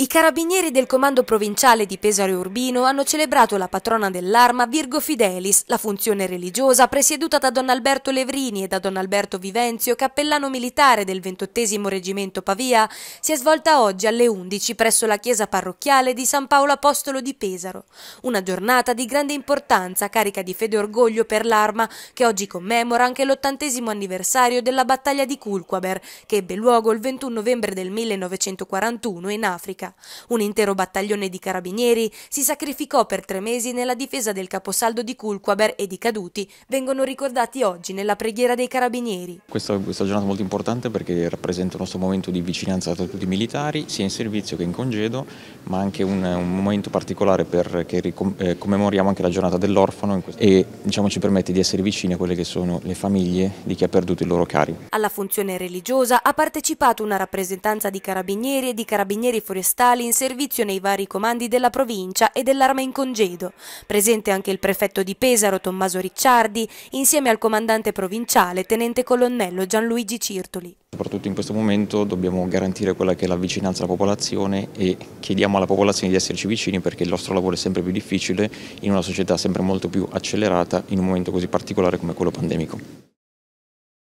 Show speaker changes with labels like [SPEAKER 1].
[SPEAKER 1] I carabinieri del comando provinciale di Pesaro Urbino hanno celebrato la patrona dell'arma Virgo Fidelis, la funzione religiosa presieduta da Don Alberto Levrini e da Don Alberto Vivenzio, cappellano militare del 28 Reggimento Pavia, si è svolta oggi alle 11 presso la chiesa parrocchiale di San Paolo Apostolo di Pesaro. Una giornata di grande importanza, carica di fede e orgoglio per l'arma, che oggi commemora anche l'ottantesimo anniversario della battaglia di Culquaber, che ebbe luogo il 21 novembre del 1941 in Africa. Un intero battaglione di carabinieri si sacrificò per tre mesi nella difesa del caposaldo di Culquaber e i caduti vengono ricordati oggi nella preghiera dei carabinieri.
[SPEAKER 2] Questa, questa giornata è molto importante perché rappresenta il nostro momento di vicinanza tra tutti i militari, sia in servizio che in congedo, ma anche un, un momento particolare perché eh, commemoriamo anche la giornata dell'orfano e diciamo, ci permette di essere vicini a quelle che sono le famiglie di chi ha perduto i loro cari.
[SPEAKER 1] Alla funzione religiosa ha partecipato una rappresentanza di carabinieri e di carabinieri forestali forestali in servizio nei vari comandi della provincia e dell'arma in congedo. Presente anche il prefetto di Pesaro Tommaso Ricciardi, insieme al comandante provinciale tenente colonnello Gianluigi Cirtoli.
[SPEAKER 2] Soprattutto in questo momento dobbiamo garantire quella che è la vicinanza alla popolazione e chiediamo alla popolazione di esserci vicini perché il nostro lavoro è sempre più difficile in una società sempre molto più accelerata in un momento così particolare come quello pandemico.